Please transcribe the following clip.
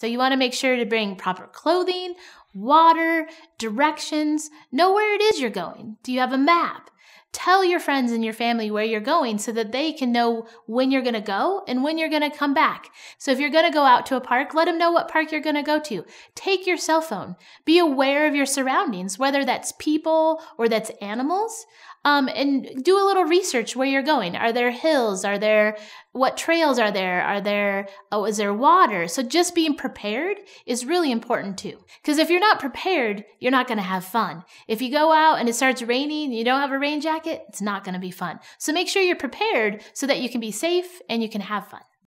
So you want to make sure to bring proper clothing, water, directions, know where it is you're going. Do you have a map? Tell your friends and your family where you're going so that they can know when you're going to go and when you're going to come back. So if you're going to go out to a park, let them know what park you're going to go to. Take your cell phone. Be aware of your surroundings, whether that's people or that's animals. Um, and do a little research where you're going. Are there hills? Are there what trails are there? Are there oh, is there water? So just being prepared is really important too. Because if you're not prepared, you're not going to have fun. If you go out and it starts raining, you don't have a rain jacket jacket, it's not going to be fun. So make sure you're prepared so that you can be safe and you can have fun.